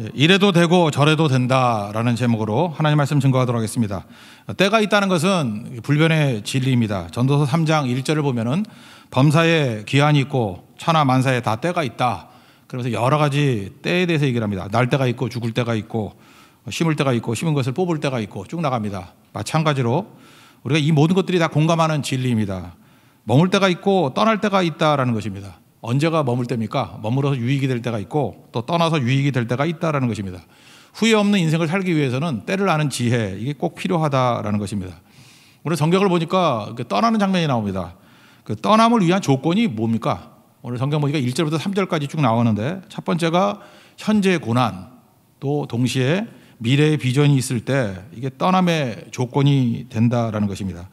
예, 이래도 되고 저래도 된다라는 제목으로 하나님 말씀 증거하도록 하겠습니다. 때가 있다는 것은 불변의 진리입니다. 전도서 3장 1절을 보면은 범사에 기한이 있고 천하 만사에 다 때가 있다. 그래서 여러 가지 때에 대해서 얘기를 합니다. 날 때가 있고 죽을 때가 있고 심을 때가 있고 심은 것을 뽑을 때가 있고 쭉 나갑니다. 마찬가지로 우리가 이 모든 것들이 다 공감하는 진리입니다. 머물 때가 있고 떠날 때가 있다라는 것입니다. 언제가 머물 때입니까? 머물어서 유익이 될 때가 있고 또 떠나서 유익이 될 때가 있다라는 것입니다. 후회 없는 인생을 살기 위해서는 때를 아는 지혜 이게 꼭 필요하다라는 것입니다. 오늘 성경을 보니까 그 떠나는 장면이 나옵니다. 그 떠남을 위한 조건이 뭡니까? 오늘 성경 보니까 1절부터 3절까지 쭉 나오는데 첫 번째가 현재의 고난 또 동시에 미래의 비전이 있을 때 이게 떠남의 조건이 된다라는 것입니다.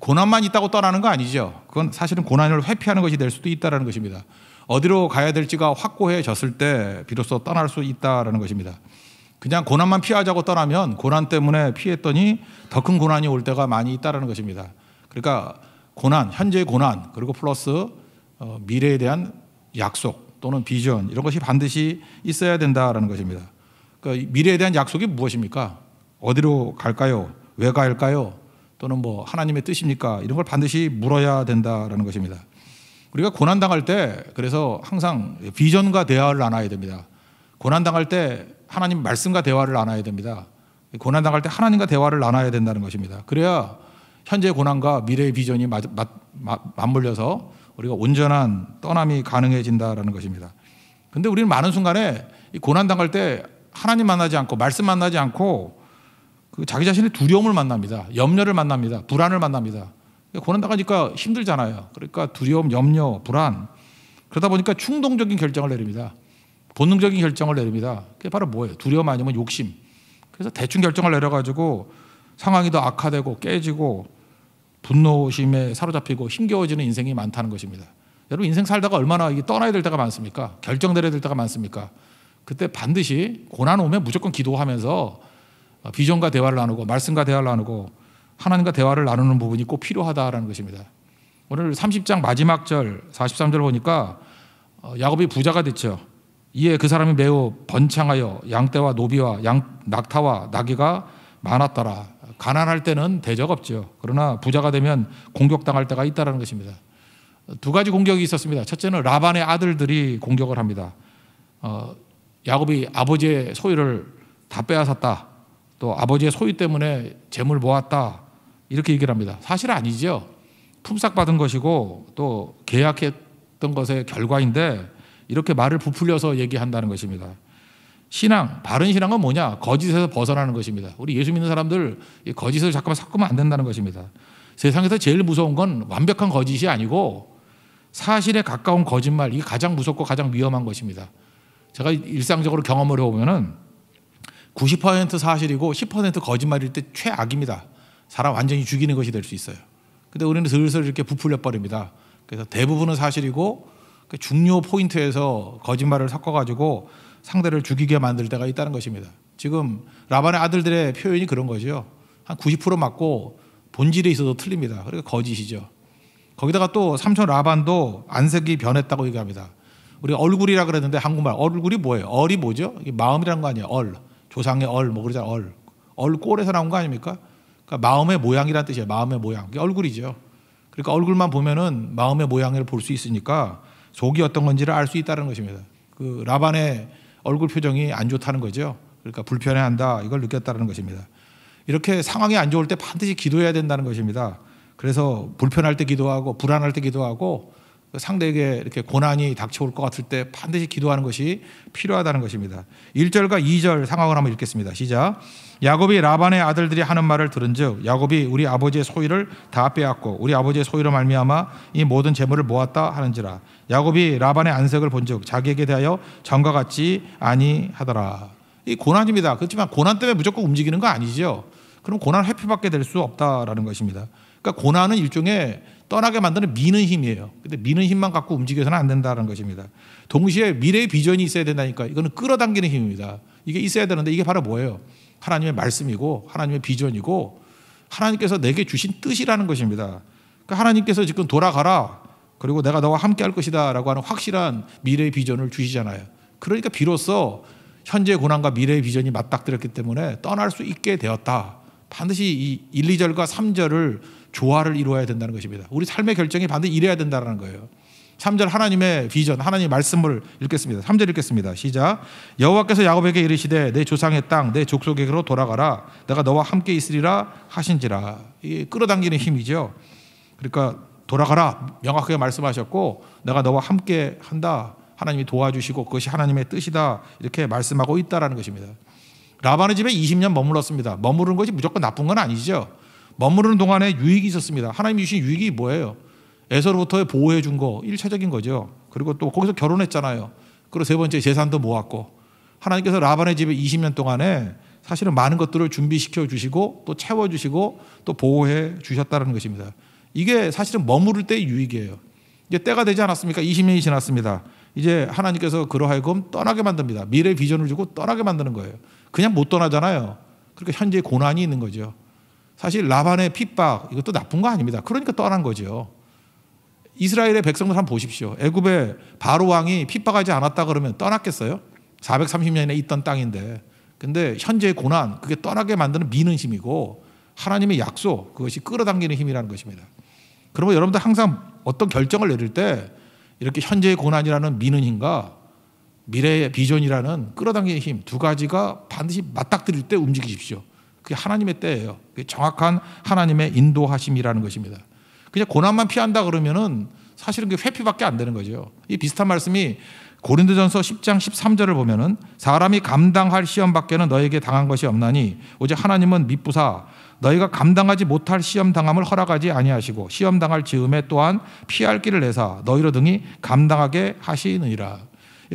고난만 있다고 떠나는 거 아니죠. 그건 사실은 고난을 회피하는 것이 될 수도 있다는 것입니다. 어디로 가야 될지가 확고해졌을 때 비로소 떠날 수 있다라는 것입니다. 그냥 고난만 피하자고 떠나면 고난 때문에 피했더니 더 큰 고난이 올 때가 많이 있다는 것입니다. 그러니까 고난, 현재의 고난, 그리고 플러스 어, 미래에 대한 약속 또는 비전 이런 것이 반드시 있어야 된다라는 것입니다. 그러니까 미래에 대한 약속이 무엇입니까? 어디로 갈까요? 왜 갈까요? 또는 뭐 하나님의 뜻입니까? 이런 걸 반드시 물어야 된다라는 것입니다. 우리가 고난 당할 때 그래서 항상 비전과 대화를 나눠야 됩니다. 고난 당할 때 하나님 말씀과 대화를 나눠야 됩니다. 고난 당할 때 하나님과 대화를 나눠야 된다는 것입니다. 그래야 현재 고난과 미래의 비전이 맞, 맞, 맞, 물려서 우리가 온전한 떠남이 가능해진다라는 것입니다. 근데 우리는 많은 순간에 고난 당할 때 하나님 만나지 않고 말씀 만나지 않고 그 자기 자신의 두려움을 만납니다. 염려를 만납니다. 불안을 만납니다. 고난 당하니까 힘들잖아요. 그러니까 두려움, 염려, 불안. 그러다 보니까 충동적인 결정을 내립니다. 본능적인 결정을 내립니다. 그게 바로 뭐예요? 두려움 아니면 욕심. 그래서 대충 결정을 내려가지고 상황이 더 악화되고 깨지고 분노심에 사로잡히고 힘겨워지는 인생이 많다는 것입니다. 여러분 인생 살다가 얼마나 떠나야 될 때가 많습니까? 결정 내려야 될 때가 많습니까? 그때 반드시 고난 오면 무조건 기도하면서 어, 비전과 대화를 나누고 말씀과 대화를 나누고 하나님과 대화를 나누는 부분이 꼭 필요하다라는 것입니다. 오늘 30장 마지막 절 43절 보니까 어, 야곱이 부자가 됐죠. 이에 그 사람이 매우 번창하여 양떼와 노비와 양, 낙타와 나귀가 많았더라. 가난할 때는 대적 없죠. 그러나 부자가 되면 공격당할 때가 있다라는 것입니다. 두 가지 공격이 있었습니다. 첫째는 라반의 아들들이 공격을 합니다. 어, 야곱이 아버지의 소유를 다 빼앗았다. 또 아버지의 소유 때문에 재물 모았다. 이렇게 얘기를 합니다. 사실 아니죠. 품삯받은 것이고 또 계약했던 것의 결과인데 이렇게 말을 부풀려서 얘기한다는 것입니다. 신앙, 바른 신앙은 뭐냐? 거짓에서 벗어나는 것입니다. 우리 예수 믿는 사람들 이 거짓을 잠깐만 섞으면 안 된다는 것입니다. 세상에서 제일 무서운 건 완벽한 거짓이 아니고 사실에 가까운 거짓말, 이게 가장 무섭고 가장 위험한 것입니다. 제가 일상적으로 경험을 해보면은 90% 사실이고 10% 거짓말일 때 최악입니다. 사람 완전히 죽이는 것이 될 수 있어요. 근데 우리는 슬슬 이렇게 부풀려 버립니다. 그래서 대부분은 사실이고 그 중요 포인트에서 거짓말을 섞어가지고 상대를 죽이게 만들 때가 있다는 것입니다. 지금 라반의 아들들의 표현이 그런 거죠. 한 90% 맞고 본질에 있어서 틀립니다. 그러니까 거짓이죠. 거기다가 또 삼촌 라반도 안색이 변했다고 얘기합니다. 우리 얼굴이라 그랬는데 한국말 얼굴이 뭐예요? 얼이 뭐죠? 마음이란 거 아니에요? 얼. 조상의 얼, 뭐그러잖아 얼. 얼꼴에서 나온 거 아닙니까? 그러니까 마음의 모양이란 뜻이에요. 마음의 모양. 그게 얼굴이죠. 그러니까 얼굴만 보면은 마음의 모양을 볼 수 있으니까 속이 어떤 건지를 알 수 있다는 것입니다. 그 라반의 얼굴 표정이 안 좋다는 거죠. 그러니까 불편해한다. 이걸 느꼈다는 것입니다. 이렇게 상황이 안 좋을 때 반드시 기도해야 된다는 것입니다. 그래서 불편할 때 기도하고 불안할 때 기도하고 그 상대에게 이렇게 고난이 닥쳐올 것 같을 때 반드시 기도하는 것이 필요하다는 것입니다. 1절과 2절 상황을 한번 읽겠습니다. 시작. 야곱이 라반의 아들들이 하는 말을 들은즉 야곱이 우리 아버지의 소유를 다 빼앗고 우리 아버지의 소유로 말미암아 이 모든 재물을 모았다 하는지라 야곱이 라반의 안색을 본즉 자기에게 대하여 전과 같지 아니하더라. 이 고난입니다. 그렇지만 고난 때문에 무조건 움직이는 거 아니죠. 그럼 고난 회피밖에 될 수 없다라는 것입니다. 그러니까 고난은 일종의 떠나게 만드는 미는 힘이에요. 근데 미는 힘만 갖고 움직여서는 안 된다는 것입니다. 동시에 미래의 비전이 있어야 된다니까 이거는 끌어당기는 힘입니다. 이게 있어야 되는데 이게 바로 뭐예요? 하나님의 말씀이고 하나님의 비전이고 하나님께서 내게 주신 뜻이라는 것입니다. 그러니까 하나님께서 지금 돌아가라. 그리고 내가 너와 함께 할 것이다. 라고 하는 확실한 미래의 비전을 주시잖아요. 그러니까 비로소 현재 고난과 미래의 비전이 맞닥뜨렸기 때문에 떠날 수 있게 되었다. 반드시 이 1, 2절과 3절을 조화를 이루어야 된다는 것입니다. 우리 삶의 결정이 반드시 이래야 된다는 거예요. 3절 하나님의 비전, 하나님의 말씀을 읽겠습니다. 3절 읽겠습니다. 시작. 여호와께서 야곱에게 이르시되 내 조상의 땅, 내 족속에게로 돌아가라. 내가 너와 함께 있으리라 하신지라. 이 끌어당기는 힘이죠. 그러니까 돌아가라 명확하게 말씀하셨고 내가 너와 함께 한다. 하나님이 도와주시고 그것이 하나님의 뜻이다. 이렇게 말씀하고 있다라는 것입니다. 라반의 집에 20년 머물렀습니다. 머무는 것이 무조건 나쁜 건 아니죠. 머무르는 동안에 유익이 있었습니다. 하나님이 주신 유익이 뭐예요? 에서로부터 보호해 준 거, 일차적인 거죠. 그리고 또 거기서 결혼했잖아요. 그리고 세 번째 재산도 모았고 하나님께서 라반의 집에 20년 동안에 사실은 많은 것들을 준비시켜 주시고 또 채워 주시고 또 보호해 주셨다는 것입니다. 이게 사실은 머무를 때 유익이에요. 이제 때가 되지 않았습니까? 20년이 지났습니다. 이제 하나님께서 그러하여금 떠나게 만듭니다. 미래 비전을 주고 떠나게 만드는 거예요. 그냥 못 떠나잖아요. 그러니 현재 고난이 있는 거죠. 사실 라반의 핍박 이것도 나쁜 거 아닙니다. 그러니까 떠난 거죠. 이스라엘의 백성들 한번 보십시오. 애굽의 바로 왕이 핍박하지 않았다 그러면 떠났겠어요? 430년에 있던 땅인데. 근데 현재의 고난 그게 떠나게 만드는 미는 힘이고 하나님의 약속 그것이 끌어당기는 힘이라는 것입니다. 그러면 여러분들 항상 어떤 결정을 내릴 때 이렇게 현재의 고난이라는 미는 힘과 미래의 비전이라는 끌어당기는 힘 두 가지가 반드시 맞닥뜨릴 때 움직이십시오. 그게 하나님의 때예요. 그게 정확한 하나님의 인도하심이라는 것입니다. 그냥 고난만 피한다 그러면은 사실은 그 회피밖에 안 되는 거죠. 이 비슷한 말씀이 고린도전서 10장 13절을 보면은 사람이 감당할 시험 밖에는 너에게 당한 것이 없나니 오직 하나님은 미쁘사 너희가 감당하지 못할 시험 당함을 허락하지 아니하시고 시험 당할 즈음에 또한 피할 길을 내사 너희로 등이 감당하게 하시느니라.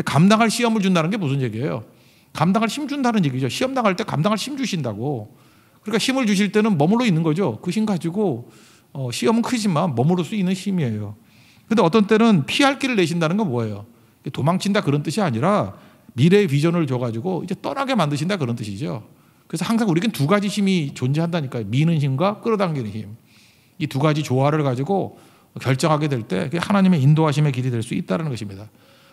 감당할 시험을 준다는 게 무슨 얘기예요? 감당할 힘 준다는 얘기죠. 시험 나갈 때 감당할 힘 주신다고. 그러니까 힘을 주실 때는 머물러 있는 거죠. 그 힘 가지고 어, 시험은 크지만 머무를 수 있는 힘이에요. 근데 어떤 때는 피할 길을 내신다는 건 뭐예요? 도망친다 그런 뜻이 아니라 미래의 비전을 줘가지고 이제 떠나게 만드신다 그런 뜻이죠. 그래서 항상 우리는 두 가지 힘이 존재한다니까요. 미는 힘과 끌어당기는 힘. 이 두 가지 조화를 가지고 결정하게 될 때 하나님의 인도하심의 길이 될 수 있다는 것입니다.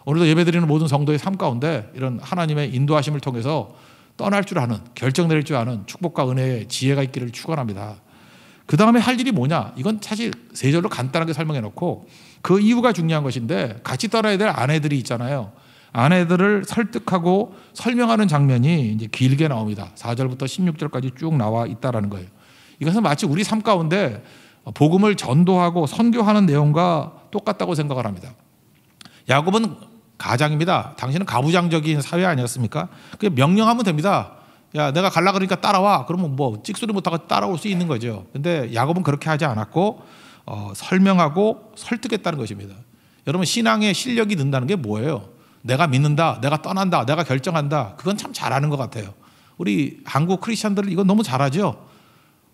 오늘도 예배드리는 모든 성도의 삶 가운데 이런 하나님의 인도하심을 통해서 떠날 줄 아는 결정 될줄 아는 축복과 은혜의 지혜가 있기를 축원합니다. 그 다음에 할 일이 뭐냐? 이건 사실 세 절로 간단하게 설명해 놓고 그 이유가 중요한 것인데 같이 떠나야 될 아내들이 있잖아요. 아내들을 설득하고 설명하는 장면이 이제 길게 나옵니다. 4절부터 16절까지 쭉 나와 있다라는 거예요. 이것은 마치 우리 삶 가운데 복음을 전도하고 선교하는 내용과 똑같다고 생각을 합니다. 야곱은 가장입니다. 당신은 가부장적인 사회 아니었습니까? 그게 명령하면 됩니다. 야, 내가 갈라 그러니까 따라와. 그러면 뭐 찍소리 못하고 따라올 수 있는 거죠. 근데 야곱은 그렇게 하지 않았고 어, 설명하고 설득했다는 것입니다. 여러분 신앙의 실력이 는다는 게 뭐예요? 내가 믿는다, 내가 떠난다, 내가 결정한다. 그건 참 잘하는 것 같아요. 우리 한국 크리스천들은 이건 너무 잘하죠.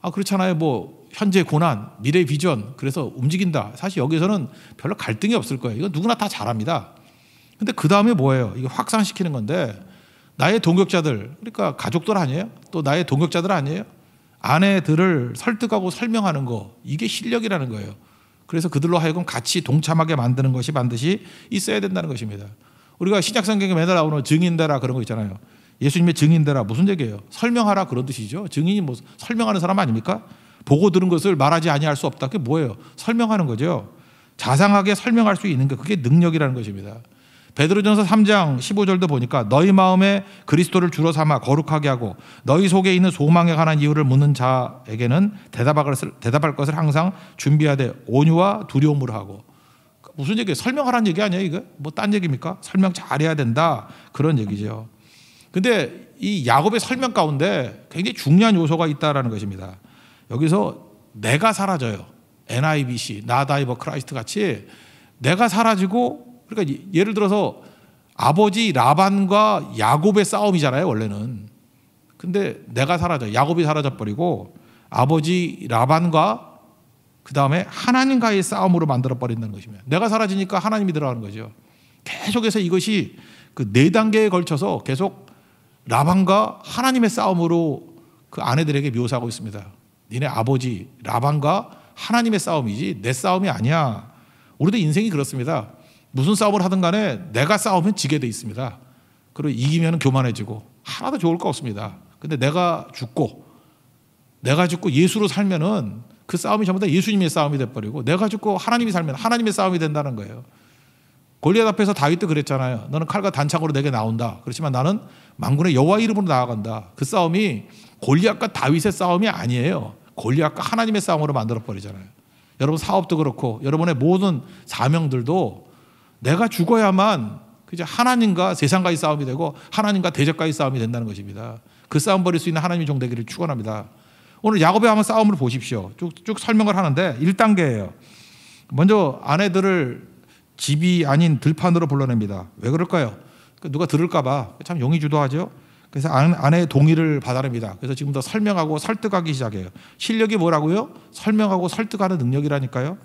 아 그렇잖아요. 뭐 현재 고난, 미래 비전, 그래서 움직인다. 사실 여기서는 별로 갈등이 없을 거예요. 이건 누구나 다 잘합니다. 근데 그 다음에 뭐예요? 이게 확산시키는 건데 나의 동격자들, 그러니까 가족들 아니에요? 또 나의 동격자들 아니에요? 아내들을 설득하고 설명하는 거, 이게 실력이라는 거예요. 그래서 그들로 하여금 같이 동참하게 만드는 것이 반드시 있어야 된다는 것입니다. 우리가 신약성경에 매달 나오는 증인되라 그런 거 있잖아요. 예수님의 증인되라 무슨 얘기예요? 설명하라 그런 뜻이죠. 증인이 뭐 설명하는 사람 아닙니까? 보고 들은 것을 말하지 아니할 수 없다. 그게 뭐예요? 설명하는 거죠. 자상하게 설명할 수 있는 게 그게 능력이라는 것입니다. 베드로전서 3장 15절도 보니까 너희 마음에 그리스도를 주로 삼아 거룩하게 하고 너희 속에 있는 소망에 관한 이유를 묻는 자에게는 대답할 것을, 대답할 것을 항상 준비하되 온유와 두려움으로 하고 무슨 얘기 설명하라는 얘기 아니야 이거? 뭐 딴 얘기입니까? 설명 잘해야 된다 그런 얘기죠. 근데 이 야곱의 설명 가운데 굉장히 중요한 요소가 있다라는 것입니다. 여기서 내가 사라져요. NIBC, 나다이버 크라이스트 같이 내가 사라지고 그러니까 예를 들어서 아버지 라반과 야곱의 싸움이잖아요, 원래는. 근데 내가 사라져. 야곱이 사라져 버리고 아버지 라반과 그다음에 하나님과의 싸움으로 만들어 버린다는 것입니다. 내가 사라지니까 하나님이 들어가는 거죠. 계속해서 이것이 그 네 단계에 걸쳐서 계속 라반과 하나님의 싸움으로 그 아내들에게 묘사하고 있습니다. 니네 아버지 라반과 하나님의 싸움이지 내 싸움이 아니야. 우리도 인생이 그렇습니다. 무슨 싸움을 하든 간에 내가 싸우면 지게 돼 있습니다. 그리고 이기면 교만해지고 하나도 좋을 거 없습니다. 근데 내가 죽고 내가 죽고 예수로 살면은 그 싸움이 전부 다 예수님의 싸움이 돼버리고 내가 죽고 하나님이 살면 하나님의 싸움이 된다는 거예요. 골리앗 앞에서 다윗도 그랬잖아요. 너는 칼과 단창으로 내게 나온다. 그렇지만 나는 만군의 여호와 이름으로 나아간다. 그 싸움이 골리앗과 다윗의 싸움이 아니에요. 골리앗과 하나님의 싸움으로 만들어 버리잖아요. 여러분 사업도 그렇고 여러분의 모든 사명들도 내가 죽어야만 그저 하나님과 세상과의 싸움이 되고 하나님과 대적과의 싸움이 된다는 것입니다. 그 싸움 벌일 수 있는 하나님이종 되기를 축원합니다. 오늘 야곱의 한번 싸움을 보십시오. 쭉, 쭉 설명을 하는데 1단계예요. 먼저 아내들을 집이 아닌 들판으로 불러냅니다. 왜 그럴까요? 그 누가 들을까봐 참 용의주도하죠. 그래서 아, 아내의 동의를 받아냅니다. 그래서 지금 더 설명하고 설득하기 시작해요. 실력이 뭐라고요? 설명하고 설득하는 능력이라니까요.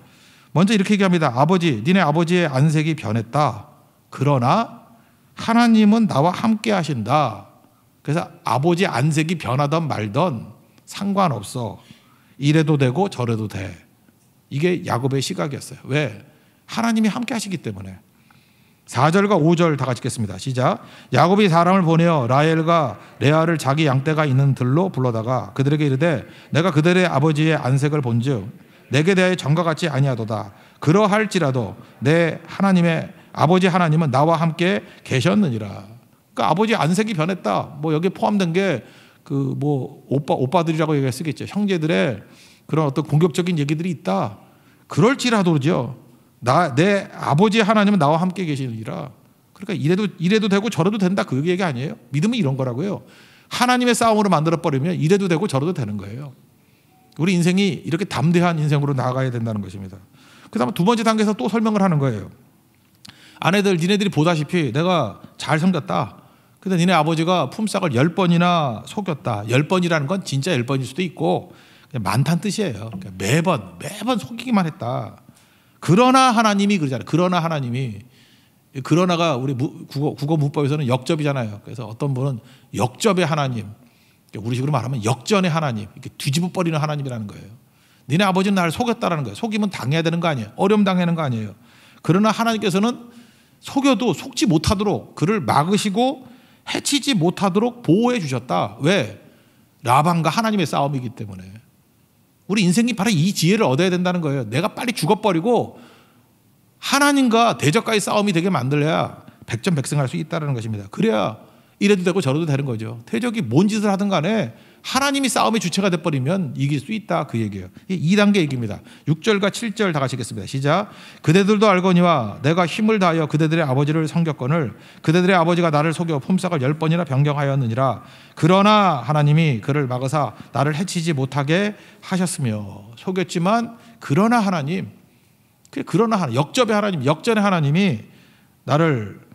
먼저 이렇게 얘기합니다. 아버지, 니네 아버지의 안색이 변했다. 그러나 하나님은 나와 함께 하신다. 그래서 아버지 안색이 변하던 말던 상관없어. 이래도 되고 저래도 돼. 이게 야곱의 시각이었어요. 왜? 하나님이 함께 하시기 때문에. 4절과 5절 다 같이 읽겠습니다. 시작. 야곱이 사람을 보내어 라헬과 레아를 자기 양떼가 있는 들로 불러다가 그들에게 이르되 내가 그들의 아버지의 안색을 본즉 내게 대하여 정과 같이 아니하도다. 그러할지라도 내 하나님의 아버지 하나님은 나와 함께 계셨느니라. 그러니까 아버지 안색이 변했다. 뭐 여기 포함된 게 그 뭐 오빠 오빠들이라고 얘기가 쓰겠죠. 형제들의 그런 어떤 공격적인 얘기들이 있다. 그럴지라도죠. 나 내 아버지 하나님은 나와 함께 계시느니라. 그러니까 이래도 이래도 되고 저래도 된다 그 얘기 아니에요. 믿음은 이런 거라고요. 하나님의 싸움으로 만들어 버리면 이래도 되고 저래도 되는 거예요. 우리 인생이 이렇게 담대한 인생으로 나아가야 된다는 것입니다. 그다음두 번째 단계에서 또 설명을 하는 거예요. 아내들, 니네들이 보다시피 내가 잘 생겼다. 근데 니네 아버지가 품삯을 열 번이나 속였다. 열 번이라는 건 진짜 열 번일 수도 있고, 많단 뜻이에요. 그러 그러니까 매번, 매번 속이기만 했다. 그러나 하나님이 그러잖아요. 그러나 하나님이. 그러나가 우리 국어, 국어 문법에서는 역접이잖아요. 그래서 어떤 분은 역접의 하나님, 우리식으로 말하면 역전의 하나님, 이렇게 뒤집어 버리는 하나님이라는 거예요. 니네 아버지는 나를 속였다라는 거예요. 속이면 당해야 되는 거 아니에요. 어려움 당하는 거 아니에요. 그러나 하나님께서는 속여도 속지 못하도록 그를 막으시고 해치지 못하도록 보호해 주셨다. 왜? 라반과 하나님의 싸움이기 때문에. 우리 인생이 바로 이 지혜를 얻어야 된다는 거예요. 내가 빨리 죽어버리고 하나님과 대적과의 싸움이 되게 만들어야 백전백승할 수 있다는 것입니다. 그래야 이래도 되고 저래도 되는 거죠. 퇴적이 뭔 짓을 하든 간에 하나님이 싸움의 주체가 돼버리면 이길 수 있다 그 얘기예요. 2단계 얘기입니다. 6절과 7절 다 같이 겠습니다 시작. 그대들도 알거니와 내가 힘을 다하여 그대들의 아버지를 섬겼거늘 그대들의 아버지가 나를 속여 폼삭을 열 번이나 변경하였느니라. 그러나 하나님이 그를 막으사 나를 해치지 못하게 하셨으며 속였지만 그러나 하나님 그러나 하나 역접의 하나님 역전의 하나님이 나를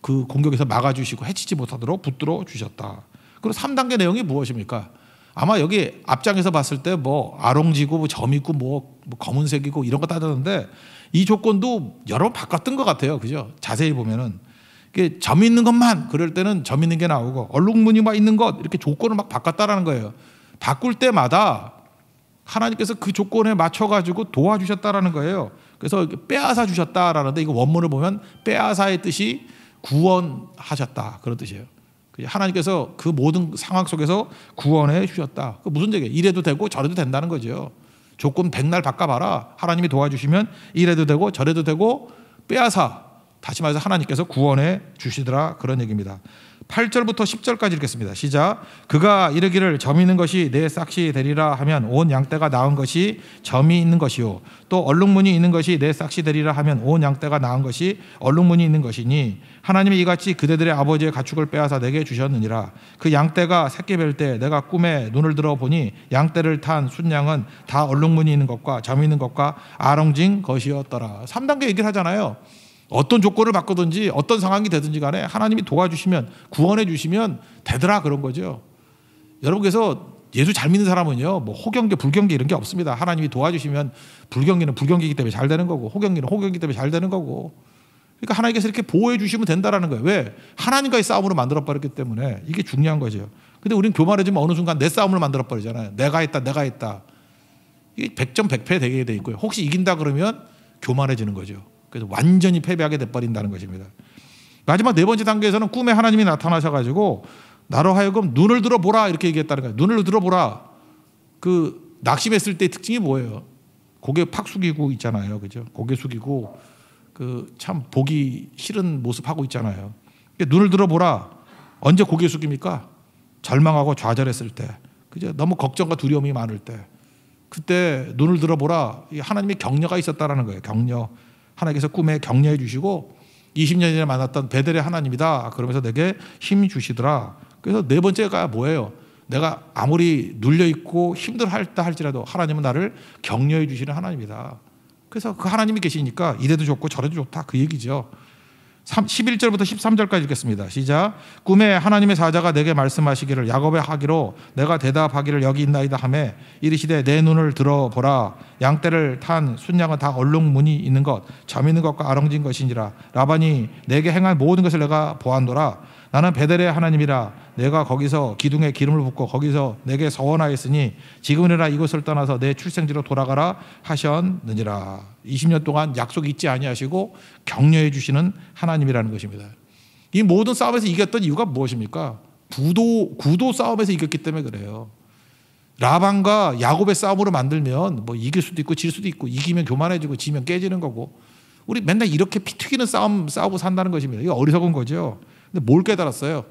그 공격에서 막아주시고 해치지 못하도록 붙들어 주셨다. 그리 3단계 내용이 무엇입니까? 아마 여기 앞장에서 봤을 때 뭐 아롱지고 뭐 점 있고 뭐, 뭐, 검은색이고 이런 거 따졌는데 이 조건도 여러 번 바꿨던 것 같아요. 그죠? 자세히 보면은. 점 있는 것만 그럴 때는 점 있는 게 나오고 얼룩무늬 막 있는 것 이렇게 조건을 막 바꿨다라는 거예요. 바꿀 때마다 하나님께서 그 조건에 맞춰가지고 도와주셨다라는 거예요. 그래서 빼앗아 주셨다라는데 이거 원문을 보면 빼앗아의 뜻이 구원하셨다. 그런 뜻이에요. 하나님께서 그 모든 상황 속에서 구원해 주셨다. 그 무슨 얘기예요? 이래도 되고 저래도 된다는 거죠. 조건 백날 바꿔봐라. 하나님이 도와주시면 이래도 되고 저래도 되고 빼앗아. 다시 말해서 하나님께서 구원해 주시더라. 그런 얘기입니다. 8절부터 10절까지 읽겠습니다. 시작. 그가 이르기를 점이 있는 것이 내 싹시 되리라 하면 온 양떼가 나은 것이 점이 있는 것이요. 또 얼룩무늬 있는 것이 내 싹시 되리라 하면 온 양떼가 나은 것이 얼룩무늬 있는 것이니 하나님이 이같이 그대들의 아버지의 가축을 빼앗아 내게 주셨느니라. 그 양떼가 새끼 뵐때 내가 꿈에 눈을 들어보니 양떼를 탄 순양은 다 얼룩무늬 있는 것과 점이 있는 것과 아롱진 것이었더라. 3단계 얘기를 하잖아요. 어떤 조건을 바거든지 어떤 상황이 되든지 간에 하나님이 도와주시면 구원해 주시면 되더라 그런 거죠. 여러분께서 예수 잘 믿는 사람은요, 뭐 호경계, 불경계 이런 게 없습니다. 하나님이 도와주시면 불경계는 불경계이기 때문에 잘 되는 거고, 호경계는 호경이 때문에 잘 되는 거고. 그러니까 하나님께서 이렇게 보호해 주시면 된다라는 거예요. 왜? 하나님과의 싸움으로 만들어 버렸기 때문에 이게 중요한 거죠. 근데 우리는 교만해지면 그 어느 순간 내 싸움을 만들어 버리잖아요. 내가 했다, 내가 했다. 이게 100점 100패 되게 돼 있고요. 혹시 이긴다 그러면 교만해지는 거죠. 그래서 완전히 패배하게 돼버린다는 것입니다. 마지막 네 번째 단계에서는 꿈에 하나님이 나타나셔가지고 나로 하여금 눈을 들어보라 이렇게 얘기했다는 거예요. 눈을 들어보라. 그 낙심했을 때 특징이 뭐예요? 고개 팍 숙이고 있잖아요. 그죠? 고개 숙이고 그 참 보기 싫은 모습 하고 있잖아요. 그러니까 눈을 들어보라. 언제 고개 숙입니까? 절망하고 좌절했을 때. 그죠? 너무 걱정과 두려움이 많을 때. 그때 눈을 들어보라. 하나님의 격려가 있었다라는 거예요. 격려. 하나님께서 꿈에 격려해 주시고 20년 전에 만났던 베델의 하나님이다. 그러면서 내게 힘 주시더라. 그래서 네 번째가 뭐예요? 내가 아무리 눌려 있고 힘들어 다 할지라도 하나님은 나를 격려해 주시는 하나님이다. 그래서 그 하나님이 계시니까 이래도 좋고 저래도 좋다. 그 얘기죠. 11절부터 13절까지 읽겠습니다. 시작. 꿈에 하나님의 사자가 내게 말씀하시기를 야곱의 하기로 내가 대답하기를 여기 있나이다 하매 이르시되 내 눈을 들어보라 양떼를 탄 순양은 다 얼룩무늬 있는 것, 점 있는 것과 아렁진 것이니라 라반이 내게 행한 모든 것을 내가 보았노라 나는 베델의 하나님이라 내가 거기서 기둥에 기름을 붓고 거기서 내게 서원하였으니 지금이라 이곳을 떠나서 내 출생지로 돌아가라 하셨느니라. 20년 동안 약속 잊지 아니하시고 격려해 주시는 하나님이라는 것입니다. 이 모든 싸움에서 이겼던 이유가 무엇입니까? 구도 구도 싸움에서 이겼기 때문에 그래요. 라반과 야곱의 싸움으로 만들면 뭐 이길 수도 있고 질 수도 있고 이기면 교만해지고 지면 깨지는 거고 우리 맨날 이렇게 피 튀기는 싸움 싸우고 산다는 것입니다. 이거 어리석은 거죠. 근데 뭘 깨달았어요?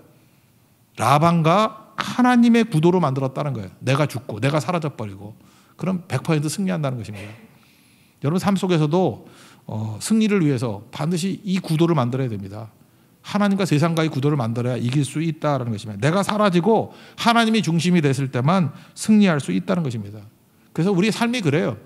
라반과 하나님의 구도로 만들었다는 거예요. 내가 죽고 내가 사라져 버리고 그럼 100% 승리한다는 것입니다. 여러분 삶 속에서도 어, 승리를 위해서 반드시 이 구도를 만들어야 됩니다. 하나님과 세상과의 구도를 만들어야 이길 수 있다라는 것입니다. 내가 사라지고 하나님이 중심이 됐을 때만 승리할 수 있다는 것입니다. 그래서 우리 삶이 그래요.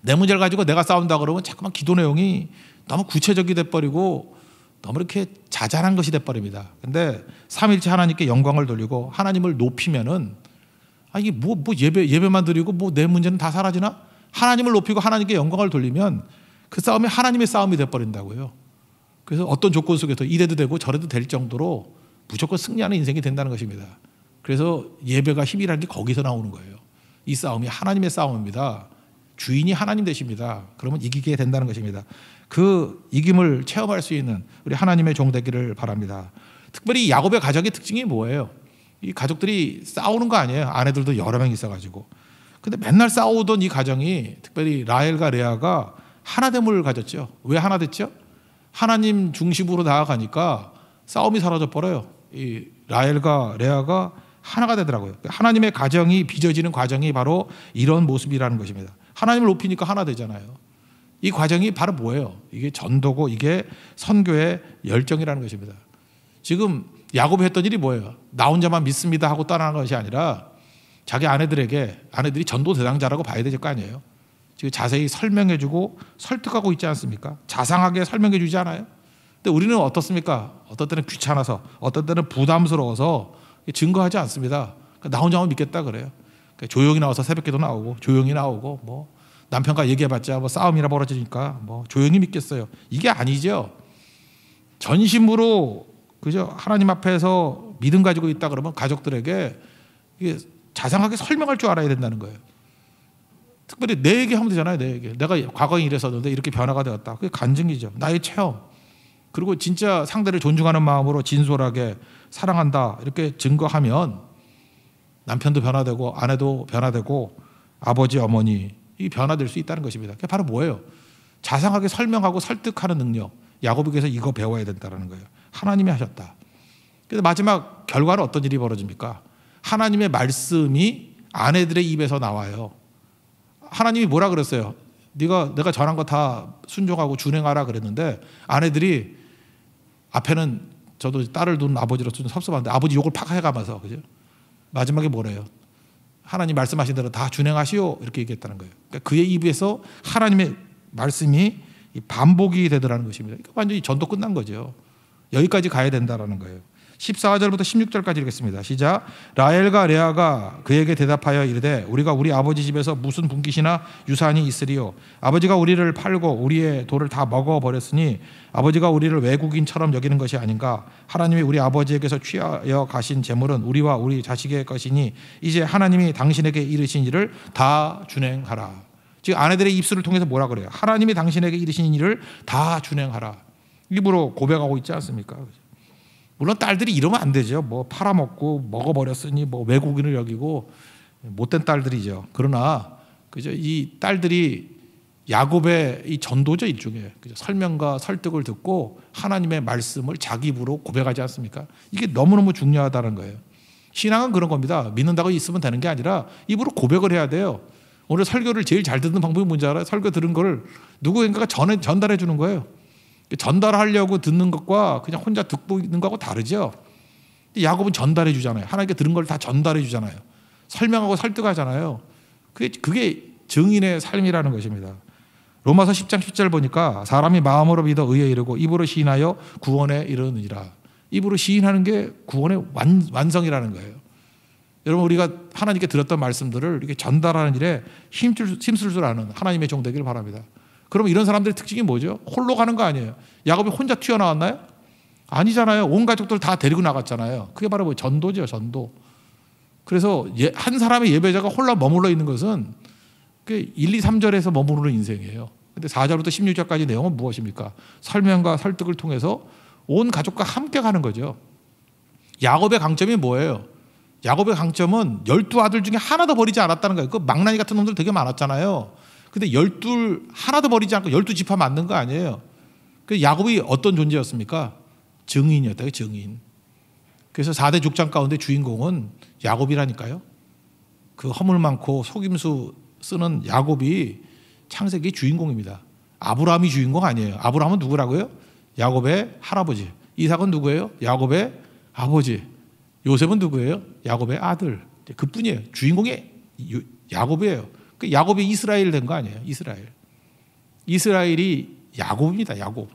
내 문제를 가지고 내가 싸운다 그러면 자꾸만 기도 내용이 너무 구체적이 돼버리고 너무 이렇게 자잘한 것이 돼버립니다. 근데 삼일째 하나님께 영광을 돌리고 하나님을 높이면은 아 이게 뭐뭐 뭐 예배 예배만 드리고 뭐 내 문제는 다 사라지나? 하나님을 높이고 하나님께 영광을 돌리면 그 싸움이 하나님의 싸움이 돼버린다고요. 그래서 어떤 조건 속에서 이래도 되고 저래도 될 정도로 무조건 승리하는 인생이 된다는 것입니다. 그래서 예배가 힘이라는 게 거기서 나오는 거예요. 이 싸움이 하나님의 싸움입니다. 주인이 하나님 되십니다. 그러면 이기게 된다는 것입니다. 그 이김을 체험할 수 있는 우리 하나님의 종 되기를 바랍니다. 특별히 야곱의 가족의 특징이 뭐예요? 이 가족들이 싸우는 거 아니에요? 아내들도 여러 명 있어가지고. 근데 맨날 싸우던 이 가정이 특별히 라헬과 레아가 하나됨을 가졌죠. 왜 하나 됐죠? 하나님 중심으로 나아가니까 싸움이 사라져 버려요. 이 라헬과 레아가 하나가 되더라고요. 하나님의 가정이 빚어지는 과정이 바로 이런 모습이라는 것입니다. 하나님을 높이니까 하나 되잖아요. 이 과정이 바로 뭐예요? 이게 전도고 이게 선교의 열정이라는 것입니다. 지금 야곱이 했던 일이 뭐예요? 나 혼자만 믿습니다 하고 떠나는 것이 아니라 자기 아내들에게 아내들이 전도 대상자라고 봐야 될 거 아니에요. 지금 자세히 설명해주고 설득하고 있지 않습니까? 자상하게 설명해주지 않아요? 근데 우리는 어떻습니까? 어떤 때는 귀찮아서, 어떤 때는 부담스러워서 증거하지 않습니다. 그러니까 나 혼자만 믿겠다 그래요. 그러니까 조용히 나와서 새벽기도 나오고 조용히 나오고 뭐 남편과 얘기해봤자 뭐 싸움이라 벌어지니까 뭐 조용히 믿겠어요. 이게 아니죠. 전심으로 그죠 하나님 앞에서 믿음 가지고 있다 그러면 가족들에게 이게 자상하게 설명할 줄 알아야 된다는 거예요. 특별히 내 얘기 하면 되잖아요. 내 얘기. 내가 과거에 이랬었는데 이렇게 변화가 되었다. 그게 간증이죠. 나의 체험. 그리고 진짜 상대를 존중하는 마음으로 진솔하게 사랑한다. 이렇게 증거하면 남편도 변화되고 아내도 변화되고 아버지 어머니 이 변화될 수 있다는 것입니다. 그게 바로 뭐예요? 자상하게 설명하고 설득하는 능력. 야고보께서 이거 배워야 된다라는 거예요. 하나님이 하셨다. 그래서 마지막 결과는 어떤 일이 벌어집니까? 하나님의 말씀이 아내들의 입에서 나와요. 하나님이 뭐라 그랬어요? 네가 내가 전한 거 다 순종하고 준행하라 그랬는데 아내들이 앞에는 저도 딸을 둔 아버지로서 좀 섭섭한데 아버지 욕을 팍 해가면서 그죠? 마지막에 뭐래요? 하나님 말씀하신 대로 다 준행하시오 이렇게 얘기했다는 거예요. 그러니까 그의 입에서 하나님의 말씀이 반복이 되더라는 것입니다. 그러니까 완전히 전도 끝난 거죠. 여기까지 가야 된다라는 거예요. 14절부터 16절까지 읽겠습니다. 시작. 라엘과 레아가 그에게 대답하여 이르되 우리가 우리 아버지 집에서 무슨 분깃이나 유산이 있으리요 아버지가 우리를 팔고 우리의 돌을 다 먹어 버렸으니 아버지가 우리를 외국인처럼 여기는 것이 아닌가 하나님이 우리 아버지에게서 취하여 가신 재물은 우리와 우리 자식의 것이니 이제 하나님이 당신에게 이르신 일을 다 준행하라. 즉 아내들의 입술을 통해서 뭐라 그래요? 하나님이 당신에게 이르신 일을 다 준행하라. 입으로 고백하고 있지 않습니까? 물론 딸들이 이러면 안 되죠. 뭐 팔아먹고 먹어버렸으니 뭐 외국인을 여기고 못된 딸들이죠. 그러나 그죠 이 딸들이 야곱의 이 전도자 일종의 그죠? 설명과 설득을 듣고 하나님의 말씀을 자기 입으로 고백하지 않습니까? 이게 너무너무 중요하다는 거예요. 신앙은 그런 겁니다. 믿는다고 있으면 되는 게 아니라 입으로 고백을 해야 돼요. 오늘 설교를 제일 잘 듣는 방법이 뭔지 알아요? 설교 들은 걸 누구인가가 전해, 전달해 주는 거예요. 전달하려고 듣는 것과 그냥 혼자 듣고 있는 것하고 다르죠. 야곱은 전달해 주잖아요. 하나님께 들은 걸 다 전달해 주잖아요. 설명하고 설득하잖아요. 그게, 그게 증인의 삶이라는 것입니다. 로마서 10장 10절 보니까 사람이 마음으로 믿어 의에 이르고 입으로 시인하여 구원에 이르느니라. 입으로 시인하는 게 구원의 완, 완성이라는 거예요. 여러분 우리가 하나님께 들었던 말씀들을 이렇게 전달하는 일에 힘줄, 힘쓸 줄 아는 하나님의 종 되기를 바랍니다. 그럼 이런 사람들의 특징이 뭐죠? 홀로 가는 거 아니에요. 야곱이 혼자 튀어나왔나요? 아니잖아요. 온 가족들 다 데리고 나갔잖아요. 그게 바로 뭐 전도죠, 전도. 그래서 예, 한 사람의 예배자가 홀로 머물러 있는 것은 1, 2, 3절에서 머무르는 인생이에요. 근데 4절부터 16절까지 내용은 무엇입니까? 설명과 설득을 통해서 온 가족과 함께 가는 거죠. 야곱의 강점이 뭐예요? 야곱의 강점은 12 아들 중에 하나도 버리지 않았다는 거예요. 그 망나니 같은 놈들 되게 많았잖아요. 근데 열둘 하나도 버리지 않고 열두 지파 맞는 거 아니에요. 그 야곱이 어떤 존재였습니까? 증인이었다. 증인. 그래서 4대 족장 가운데 주인공은 야곱이라니까요. 그 허물 많고 속임수 쓰는 야곱이 창세기 주인공입니다. 아브라함이 주인공 아니에요. 아브라함은 누구라고요? 야곱의 할아버지. 이삭은 누구예요? 야곱의 아버지. 요셉은 누구예요? 야곱의 아들. 그뿐이에요. 주인공이 야곱이에요. 그 야곱이 이스라엘 된 거 아니에요? 이스라엘. 이스라엘이 야곱입니다. 야곱.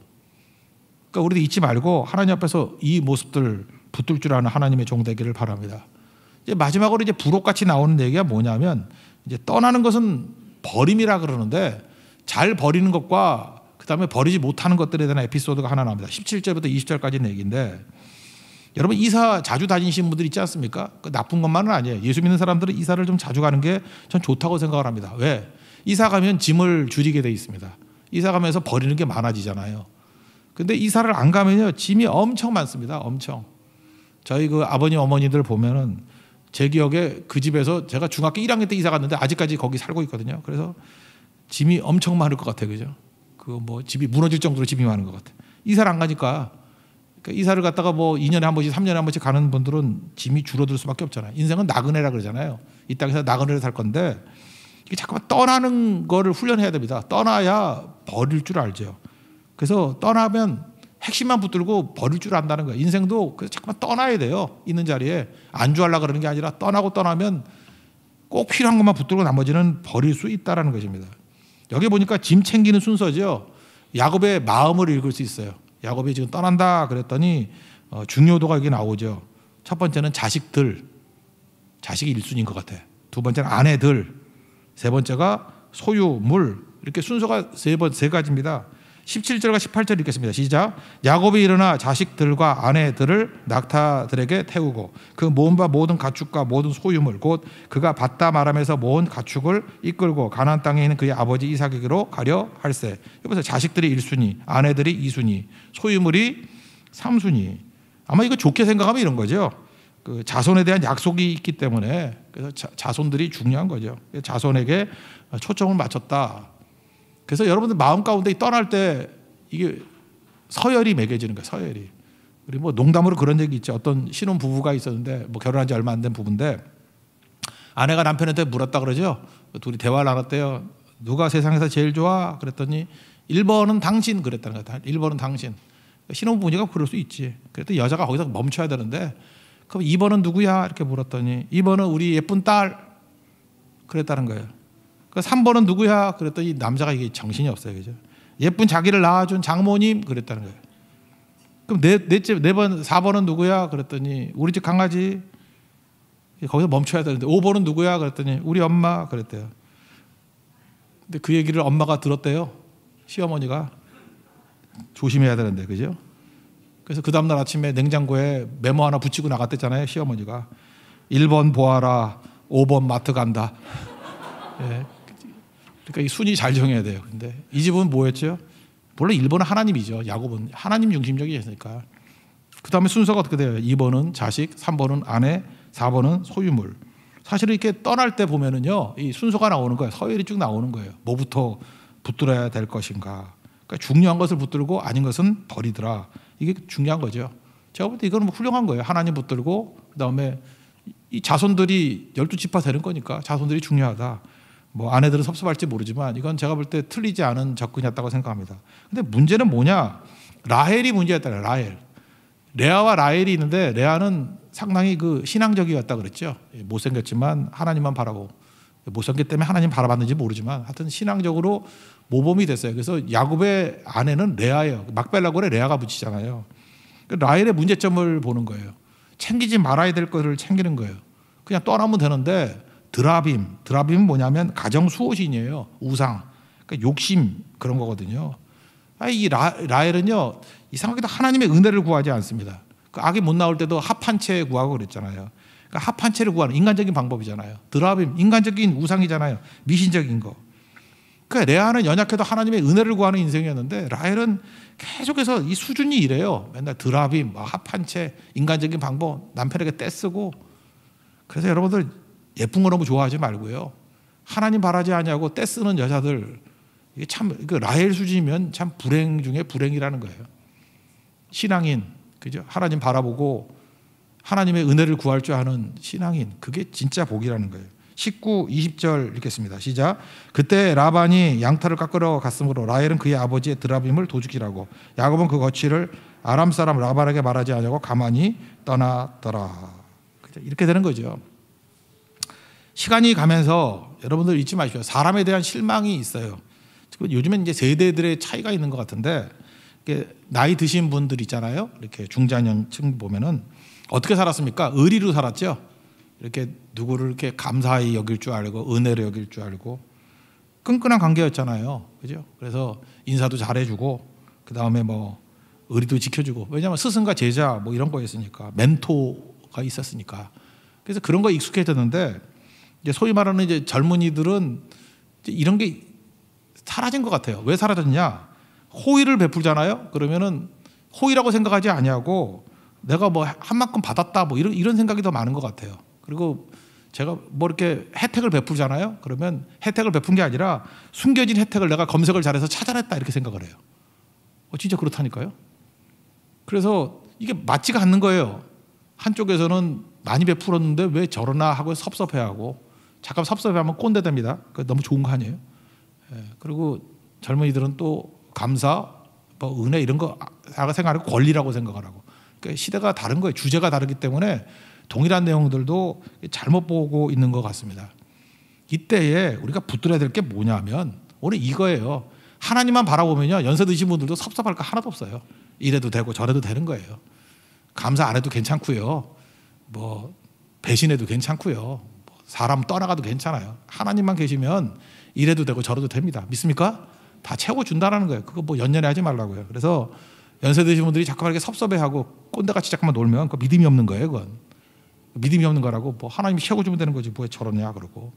그러니까 우리도 잊지 말고 하나님 앞에서 이 모습들 붙들 줄 아는 하나님의 종 되기를 바랍니다. 이제 마지막으로 이제 부록같이 나오는 얘기가 뭐냐면 이제 떠나는 것은 버림이라 그러는데 잘 버리는 것과 그다음에 버리지 못하는 것들에 대한 에피소드가 하나 나옵니다. 17절부터 20절까지는 얘기인데 여러분 이사 자주 다니시는 분들 있지 않습니까? 그 나쁜 것만은 아니에요. 예수 믿는 사람들은 이사를 좀 자주 가는 게전 좋다고 생각을 합니다. 왜? 이사 가면 짐을 줄이게 돼 있습니다. 이사 가면서 버리는 게 많아지잖아요. 근데 이사를 안 가면요 짐이 엄청 많습니다. 엄청. 저희 그 아버님 어머니들 보면은 제 기억에 그 집에서 제가 중학교 1학년 때 이사 갔는데 아직까지 거기 살고 있거든요. 그래서 짐이 엄청 많을 것 같아요. 그죠? 그 뭐 집이 무너질 정도로 짐이 많은 것 같아요. 이사를 안 가니까 그러니까 이사를 갔다가 뭐 2년에 한 번씩, 3년에 한 번씩 가는 분들은 짐이 줄어들 수밖에 없잖아요. 인생은 나그네라 그러잖아요. 이 땅에서 나그네를 살 건데 이게 자꾸만 떠나는 거를 훈련해야 됩니다. 떠나야 버릴 줄 알죠. 그래서 떠나면 핵심만 붙들고 버릴 줄 안다는 거예요. 인생도 그래서 자꾸만 떠나야 돼요. 있는 자리에 안주하려 그러는 게 아니라 떠나고 떠나면 꼭 필요한 것만 붙들고 나머지는 버릴 수 있다라는 것입니다. 여기 보니까 짐 챙기는 순서죠. 야곱의 마음을 읽을 수 있어요. 야곱이 지금 떠난다 그랬더니 어, 중요도가 여기 나오죠. 첫 번째는 자식들, 자식이 1순위인 것 같아. 두 번째는 아내들, 세 번째가 소유, 물, 이렇게 순서가 세, 번, 세 가지입니다. 17절과 18절 읽겠습니다. 시작. 야곱이 일어나 자식들과 아내들을 낙타들에게 태우고 그 모은바 모든 가축과 모든 소유물 곧 그가 받다 말하면서 모은 가축을 이끌고 가나 땅에 있는 그의 아버지 이삭에게로 가려 할세. 여기서 자식들이 1순위, 아내들이 2순위, 소유물이 3순위. 아마 이거 좋게 생각하면 이런 거죠. 그 자손에 대한 약속이 있기 때문에 그래서 자, 자손들이 중요한 거죠. 자손에게 초점을 맞췄다. 그래서 여러분들 마음 가운데 떠날 때 이게 서열이 매겨지는 거예요. 서열이. 그리고 뭐 농담으로 그런 얘기 있죠. 어떤 신혼 부부가 있었는데 뭐 결혼한 지 얼마 안 된 부부인데 아내가 남편한테 물었다 그러죠. 둘이 대화를 나눴대요. 누가 세상에서 제일 좋아? 그랬더니 1번은 당신 그랬다는 거다. 1번은 당신. 신혼부부니까 그럴 수 있지. 그랬더니 여자가 거기서 멈춰야 되는데 그럼 2번은 누구야? 이렇게 물었더니 2번은 우리 예쁜 딸 그랬다는 거예요. 그 3번은 누구야? 그랬더니 남자가 이게 정신이 없어요. 그죠? 예쁜 자기를 낳아준 장모님 그랬다는 거예요. 그럼 네, 넷째, 네, 네 번, 4번은 누구야? 그랬더니 우리 집 강아지. 거기서 멈춰야 되는데 5번은 누구야? 그랬더니 우리 엄마 그랬대요. 근데 그 얘기를 엄마가 들었대요. 시어머니가 조심해야 되는데 그죠? 그래서 그 다음날 아침에 냉장고에 메모 하나 붙이고 나갔댔잖아요. 시어머니가 1번 보아라, 5번 마트 간다. 예. 그러니까 이 순위 잘 정해야 돼요. 근데 이 집은 뭐였죠? 원래 1번은 하나님이죠. 야곱은 하나님 중심적이었으니까. 그 다음에 순서가 어떻게 돼요? 2번은 자식, 3번은 아내, 4번은 소유물. 사실 이렇게 떠날 때 보면은요, 이 순서가 나오는 거예요. 서열이 쭉 나오는 거예요. 뭐부터 붙들어야 될 것인가. 그러니까 중요한 것을 붙들고 아닌 것은 버리더라. 이게 중요한 거죠. 제가 볼 때 이거는 뭐 훌륭한 거예요. 하나님 붙들고, 그 다음에 이 자손들이 열두 지파 되는 거니까 자손들이 중요하다. 뭐 아내들은 섭섭할지 모르지만 이건 제가 볼 때 틀리지 않은 접근이었다고 생각합니다. 근데 문제는 뭐냐? 라헬이 문제였다는 라헬. 레아와 라헬이 있는데 레아는 상당히 그 신앙적이었다 그랬죠. 예, 못생겼지만 하나님만 바라고 못생겼기 때문에 하나님 바라봤는지 모르지만 하여튼 신앙적으로 모범이 됐어요. 그래서 야곱의 아내는 레아예요. 막벨라골에 레아가 붙이잖아요. 그러니까 라헬의 문제점을 보는 거예요. 챙기지 말아야 될 것을 챙기는 거예요. 그냥 떠나면 되는데 드라빔. 드라빔은 뭐냐면 가정 수호신이에요. 우상. 그러니까 욕심 그런 거거든요. 아, 이 라, 라엘은요 이상하게도 하나님의 은혜를 구하지 않습니다. 그 악이 못 나올 때도 합한 채 구하고 그랬잖아요. 그러니까 합한 체를 구하는 인간적인 방법이잖아요. 드라빔 인간적인 우상이잖아요. 미신적인 거. 그러니까 레아는 연약해도 하나님의 은혜를 구하는 인생이었는데 라헬은 계속해서 이 수준이 이래요. 맨날 드라빔, 뭐 합한 체 인간적인 방법, 남편에게 떼쓰고. 그래서 여러분들 예쁜 거 너무 좋아하지 말고요. 하나님 바라지 아니고때 쓰는 여자들 이게 참 그 라헬 수지면 참 불행 중에 불행이라는 거예요. 신앙인 그죠? 하나님 바라보고 하나님의 은혜를 구할 줄 아는 신앙인 그게 진짜 복이라는 거예요. 19, 20절 읽겠습니다. 시작. 그때 라반이 양털을 깎으러 갔으므로 라헬은 그의 아버지의 드라빔을 도둑이라고 야곱은 그 거취를 아람 사람 라반에게 말하지 않냐고 가만히 떠났더라. 이렇게 되는 거죠. 시간이 가면서 여러분들 잊지 마십시오. 사람에 대한 실망이 있어요. 요즘엔 이제 세대들의 차이가 있는 것 같은데 나이 드신 분들 있잖아요. 이렇게 중장년층 보면은 어떻게 살았습니까? 의리로 살았죠. 이렇게 누구를 이렇게 감사히 여길 줄 알고 은혜로 여길 줄 알고 끈끈한 관계였잖아요. 그죠? 그래서 인사도 잘해주고 그 다음에 뭐 의리도 지켜주고 왜냐하면 스승과 제자 뭐 이런 거였으니까 멘토가 있었으니까 그래서 그런 거 익숙해졌는데 이제 소위 말하는 이제 젊은이들은 이제 이런 게 사라진 것 같아요. 왜 사라졌냐? 호의를 베풀잖아요. 그러면은 호의라고 생각하지 아니하고 내가 뭐 한 만큼 받았다 뭐 이런 이런 생각이 더 많은 것 같아요. 그리고 제가 뭐 이렇게 혜택을 베풀잖아요. 그러면 혜택을 베푼 게 아니라 숨겨진 혜택을 내가 검색을 잘해서 찾아냈다 이렇게 생각을 해요. 어, 진짜 그렇다니까요. 그래서 이게 맞지가 않는 거예요. 한쪽에서는 많이 베풀었는데 왜 저러나 하고 섭섭해하고 잠깐 섭섭해하면 꼰대됩니다. 그 너무 좋은 거 아니에요. 예, 그리고 젊은이들은 또 감사, 뭐 은혜 이런 거 아, 생각하고 권리라고 생각을 하고 그러니까 시대가 다른 거예요. 주제가 다르기 때문에 동일한 내용들도 잘못 보고 있는 것 같습니다. 이때에 우리가 붙들어야 될 게 뭐냐면 오늘 이거예요. 하나님만 바라보면요 연세 드신 분들도 섭섭할 거 하나도 없어요. 이래도 되고 저래도 되는 거예요. 감사 안 해도 괜찮고요. 뭐 배신해도 괜찮고요. 사람 떠나가도 괜찮아요. 하나님만 계시면 이래도 되고 저래도 됩니다. 믿습니까? 다 채워준다라는 거예요. 그거 뭐 연연해 하지 말라고요. 그래서 연세 드신 분들이 자꾸 이렇게 섭섭해하고 꼰대같이 잠깐만 놀면 그 믿음이 없는 거예요. 그건 믿음이 없는 거라고 뭐 하나님이 채워주면 되는 거지 뭐 저러냐 그러고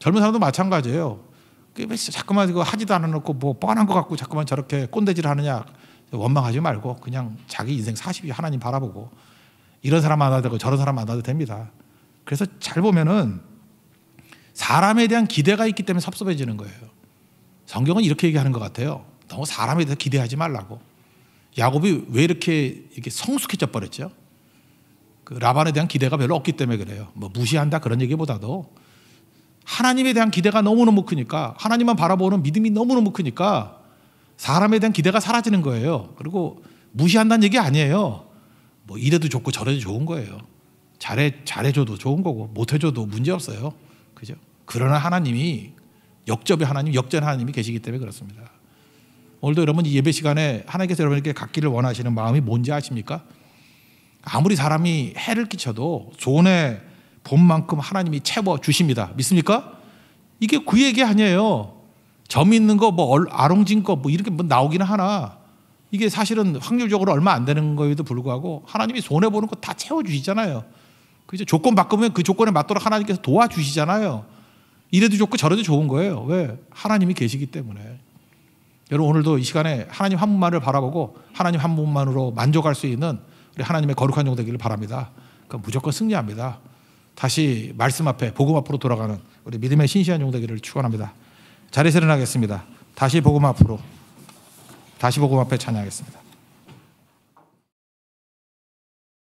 젊은 사람도 마찬가지예요. 왜 자꾸만 이거 하지도 않아놓고 뭐 뻔한 것 같고 자꾸만 저렇게 꼰대질 하느냐 원망하지 말고 그냥 자기 인생 40이 하나님 바라보고 이런 사람 만나도 되고 저런 사람 만나도 됩니다. 그래서 잘 보면은 사람에 대한 기대가 있기 때문에 섭섭해지는 거예요. 성경은 이렇게 얘기하는 것 같아요. 너무 사람에 대해서 기대하지 말라고. 야곱이 왜 이렇게 이렇게 성숙해져 버렸죠? 그 라반에 대한 기대가 별로 없기 때문에 그래요. 뭐 무시한다 그런 얘기보다도 하나님에 대한 기대가 너무너무 크니까 하나님만 바라보는 믿음이 너무너무 크니까 사람에 대한 기대가 사라지는 거예요. 그리고 무시한다는 얘기 아니에요. 뭐 이래도 좋고 저래도 좋은 거예요. 잘해 잘해줘도 좋은 거고 못해줘도 문제 없어요. 그죠? 그러나 하나님이 역접의 하나님, 역전 하나님이 계시기 때문에 그렇습니다. 오늘도 여러분 이 예배 시간에 하나님께서 여러분에게 갖기를 원하시는 마음이 뭔지 아십니까? 아무리 사람이 해를 끼쳐도 손에 본만큼 하나님이 채워 주십니다. 믿습니까? 이게 그 얘기 아니에요. 점 있는 거, 뭐 아롱진 거, 뭐 이렇게 뭐 나오기는 하나. 이게 사실은 확률적으로 얼마 안 되는 거에도 불구하고 하나님이 손해 보는 거 다 채워 주시잖아요. 그죠? 조건 바꾸면 그 조건에 맞도록 하나님께서 도와주시잖아요. 이래도 좋고 저래도 좋은 거예요. 왜? 하나님이 계시기 때문에. 여러분 오늘도 이 시간에 하나님 한 분만을 바라보고 하나님 한 분만으로 만족할 수 있는 우리 하나님의 거룩한 종 되기를 바랍니다. 그럼 무조건 승리합니다. 다시 말씀 앞에 복음 앞으로 돌아가는 우리 믿음의 신실한 종 되기를 축원합니다. 자리세서일나겠습니다 다시 복음 앞으로 다시 복음 앞에 찬양하겠습니다.